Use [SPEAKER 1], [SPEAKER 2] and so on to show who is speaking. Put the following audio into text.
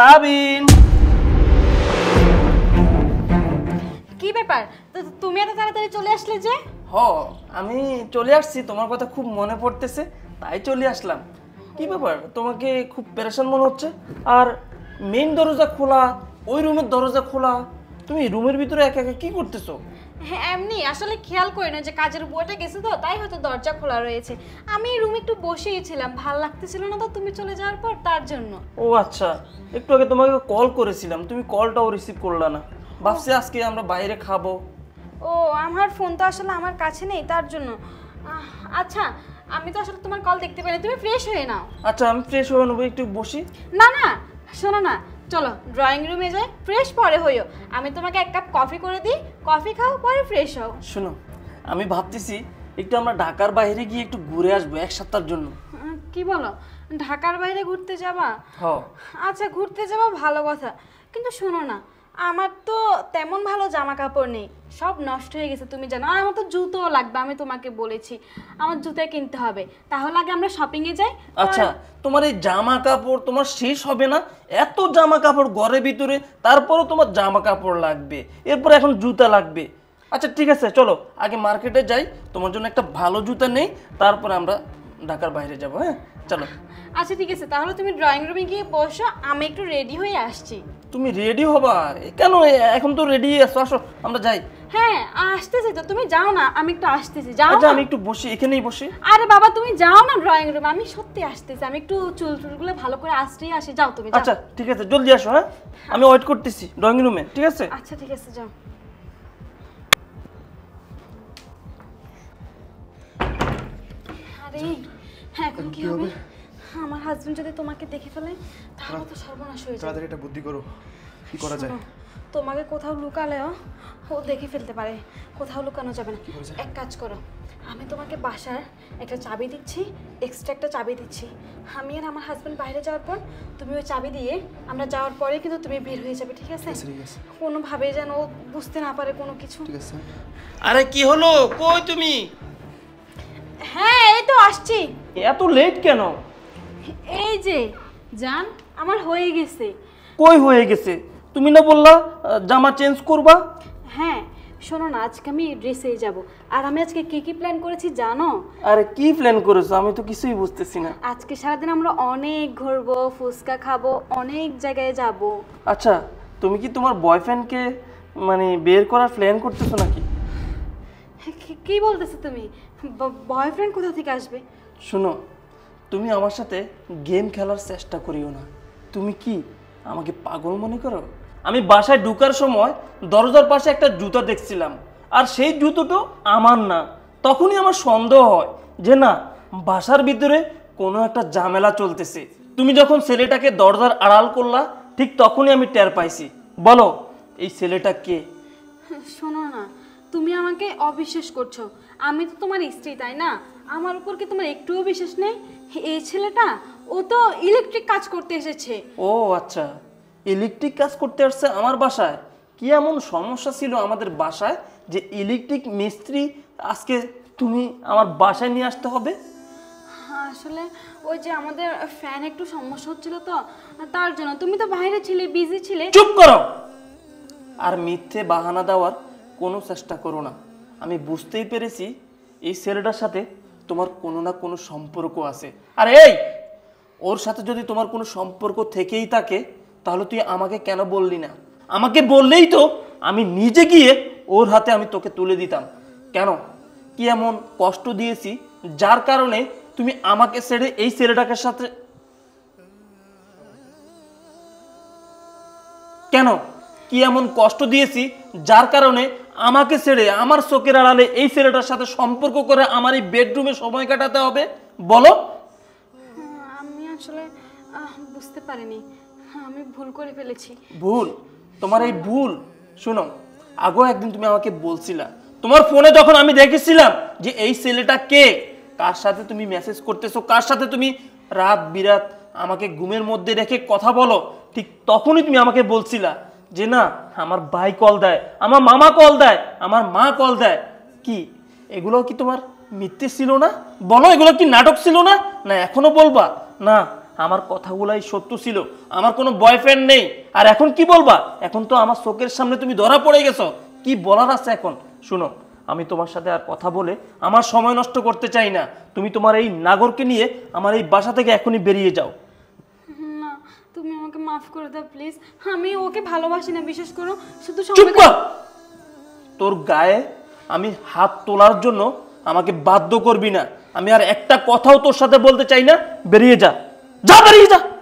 [SPEAKER 1] তাবিন কি ব্যাপার তুমি এত তাড়াতাড়ি চলে আসলে যে হ আমি চলে আসছি তোমার কথা খুব মনে পড়তেছে তাই চলে আসলাম কি ব্যাপার তোমাকে খুব পেরেশান মনে হচ্ছে আর মেইন দরজা খোলা ওই রুমের দরজা খোলা তুমি রুমের ভিতরে একা একা কি করতেছো
[SPEAKER 2] হ্যাঁ এমনি আসলে খেয়াল করি না যে কাজের বইটা গেছে তো তাই হয়তো দরজা খোলা রয়েছে আমি রুমে একটু বসেইছিলাম ভাল লাগতেছিল না তো তুমি চলে যাওয়ার পর তার জন্য
[SPEAKER 1] ও আচ্ছা একটু আগে তোমাকে কল করেছিলাম তুমি কলটাও রিসিভ করলা না ভাবছি আজকে আমরা বাইরে খাবো
[SPEAKER 2] ও আমার ফোন তো আসলে আমার কাছে নেই তার জন্য আচ্ছা আমি তো আসলে তোমার কল দেখতে পাইনি তুমি ফ্রেশ হয়ে নাও
[SPEAKER 1] আচ্ছা আমি ফ্রেশ হয়ে নেবো একটু বসি
[SPEAKER 2] না না শোনো না চলো ড্রয়িং রুমে যাই ফ্রেশ পরে হইও আমি তোমাকে এক কাপ কফি করে দিই কফি খাও পরে ফ্রেশ হও
[SPEAKER 1] শোনো আমি ভাবতেছি একটু আমরা ঢাকার বাইরে গিয়ে একটু ঘুরে আসবো এক সপ্তাহের জন্য
[SPEAKER 2] কি বলো ঢাকার বাইরে ঘুরতে যাবা আচ্ছা ঘুরতে যাবা ভালো কথা কিন্তু শোনো না আমার তো তেমন ভালো জামা কাপড় নেই সব নষ্ট হয়ে গেছে তুমি জানো আর আমার তো জুতো লাগবে আমি তোমাকে বলেছি আমার জুতো কিনতে হবে তাহলে আগে আমরা শপিং এ যাই আচ্ছা
[SPEAKER 1] তোমার এই জামা কাপড় তোমার শেষ হবে না এত জামা কাপড় ঘরের ভিতরে তারপরও তোমার জামা কাপড় লাগবে এরপর এখন জুতো লাগবে আচ্ছা ঠিক আছে চলো আগে মার্কেটে যাই তোমার জন্য একটা ভালো জুতো নেই তারপর আমরা ঢাকার বাইরে যাব হ্যাঁ চলো
[SPEAKER 2] আচ্ছা ঠিক আছে তাহলে তুমি ড্রয়িং রুমে গিয়ে বসো আমি একটু রেডি হয়ে আসছি
[SPEAKER 1] তুমি রেডি হবা কেন এখন তো রেডি আছো আসো আমরা যাই
[SPEAKER 2] হ্যাঁ আসতেছি তো তুমি যাও না আমি একটু আসতেছি যাও আচ্ছা আমি
[SPEAKER 1] একটু বসি এখানেই বসি
[SPEAKER 2] আরে বাবা তুমি যাও না ড্রয়িং রুম আমি সত্যি আসতেছি আমি একটু চুল চুলগুলো ভালো করে আসতেই আসি যাও তুমি আচ্ছা
[SPEAKER 1] ঠিক আছে জলদি আসো হ্যাঁ আমি ওয়েট করতেছি ড্রয়িং রুমে ঠিক আছে
[SPEAKER 2] আচ্ছা ঠিক আছে যাও আরে হ্যাঁ এখন কি হবে হ্যাঁ, আমার হাজবেন্ড যদি তোমাকে দেখে ফেলে তাহলে তো হ্যাঁ, সর্বনাশ হয়ে যাবে
[SPEAKER 1] এটা বুদ্ধি করো কি করা যায়
[SPEAKER 2] তোমাকে কোথাও লুকালেও ও দেখে ফেলতে পারে কোথাও লুকানো যাবে না এক কাজ করো আমি তোমাকে বাসার একটা চাবি দিচ্ছি এক্সট্রা একটা চাবি দিচ্ছি আমি আর আমার হাজব্যান্ড বাইরে যাওয়ার পর তুমি ওই চাবি দিয়ে আমরা যাওয়ার পরে কিন্তু তুমি বের হয়ে যাবে ঠিক আছে কোনোভাবে যেন ও বুঝতে না পারে কোনো কিছু ঠিক আছে
[SPEAKER 1] আরে কি হলো কই
[SPEAKER 2] তুমি হ্যাঁ এই তো আসছি
[SPEAKER 1] এত লেট কেন
[SPEAKER 2] যে জান আমার হয়ে গেছে
[SPEAKER 1] কই হয়ে গেছে তুমি না বললা জামা চেঞ্জ করবা
[SPEAKER 2] হ্যাঁ শোনো না আজকে আমি ড্রেসে যাব আর আমি আজকে কি কি প্ল্যান করেছি জানো
[SPEAKER 1] আরে কি প্ল্যান করেছো আমি তো কিছুই বুঝতেছি না
[SPEAKER 2] আজকে সারাদিন আমরা অনেক ঘুরবো ফুচকা খাবো অনেক জায়গায় যাব
[SPEAKER 1] আচ্ছা তুমি কি তোমার বয়ফ্রেন্ডকে মানে বের করার প্ল্যান করতেছো নাকি
[SPEAKER 2] কি বলতেছো তুমি বয়ফ্রেন্ড কোথা থেকে আসবে
[SPEAKER 1] শুনো তুমি আমার সাথে গেম খেলার চেষ্টা করিও না তুমি কি আমাকে পাগল মনে করো আমি বাসায় ঢুকার সময় দরজার পাশে একটা জুতো দেখছিলাম আর সেই জুতোটো আমার না তখনই আমার সন্দেহ হয় যে না বাসার ভিতরে কোনো একটা ঝামেলা চলতেছে তুমি যখন ছেলেটাকে দরজার আড়াল করলা ঠিক তখনই আমি টের পাইছি বলো এই ছেলেটা কে
[SPEAKER 2] শোনো না তুমি আমাকে অবিশ্বাস করছো আমি তো তোমার স্ত্রী তাই না আমার উপর কি তোমার একটুও বিশ্বাস নেই এই ছেলেটা ও তো ইলেকট্রিক কাজ করতে এসেছে
[SPEAKER 1] ও আচ্ছা ইলেকট্রিক কাজ করতে আসছে আমার বাসায় কি এমন সমস্যা ছিল আমাদের বাসায় যে ইলেকট্রিক মিস্ত্রি আজকে তুমি আমার বাসায় নিয়ে আসতে হবে
[SPEAKER 2] হ্যাঁ, আসলে ওই যে আমাদের ফ্যান একটু সমস্যা হচ্ছিল তো তার জন্য তুমি তো বাইরে ছিলে বিজি ছিলে চুপ করো
[SPEAKER 1] আর মিথ্যে বাহানা দেওয়ার কোনো চেষ্টা করো না আমি বুঝতেই পেরেছি এই ছেলেটার সাথে তোমার কোনো না কোনো সম্পর্ক আছে আর এই ওর সাথে যদি তোমার কোনো সম্পর্ক থেকেই থাকে তাহলে তুই আমাকে কেন বললি না আমাকে বললেই তো আমি নিজে গিয়ে ওর হাতে আমি তোকে তুলে দিতাম কেন কি এমন কষ্ট দিয়েছি যার কারণে তুমি আমাকে ছেড়ে এই ছেলেটাকে সাথে কেন কি এমন কষ্ট দিয়েছি যার কারণে আমাকে ছেড়ে আমার চোখের আড়ালে এই ছেলেটার সাথে সম্পর্ক করে আমার এই বেডরুমে সময় কাটাতে হবে বলো
[SPEAKER 2] আমি আসলে বুঝতে পারিনি আমি ভুল করে ফেলেছি
[SPEAKER 1] ভুল তোমার এই ভুল শোনো আগেও একদিন তুমি আমাকে বলছিলা তোমার ফোনে যখন আমি দেখেছিলাম যে এই ছেলেটা কে কার সাথে তুমি মেসেজ করতেছো কার সাথে তুমি রাত বিরাত আমাকে ঘুমের মধ্যে রেখে কথা বলো ঠিক তখনই তুমি আমাকে বলছিলা যে না আমার ভাই কল দেয় আমার মামা কল দেয় আমার মা কল দেয় কি এগুলো কি তোমার মিথ্যে ছিল না বলো এগুলো কি নাটক ছিল না না এখনো বলবা না আমার কথাগুলাই সত্য ছিল আমার কোনো বয়ফ্রেন্ড নেই আর এখন কি বলবা এখন তো আমার চোখের সামনে তুমি ধরা পড়ে গেছো কি বলার আছে এখন শুনো আমি তোমার সাথে আর কথা বলে আমার সময় নষ্ট করতে চাই না তুমি তোমার এই নাগরকে নিয়ে আমার এই বাসা থেকে এখনই বেরিয়ে যাও
[SPEAKER 2] মাফ করে দাও প্লিজ আমি ওকে ভালোবাসি না বিশেষ করো শুধু চুপ কর
[SPEAKER 1] তোর গায়ে আমি হাত তোলার জন্য আমাকে বাধ্য করবি না আমি আর একটা কথাও তোর সাথে বলতে চাই না বেরিয়ে যা যা বেরিয়ে যা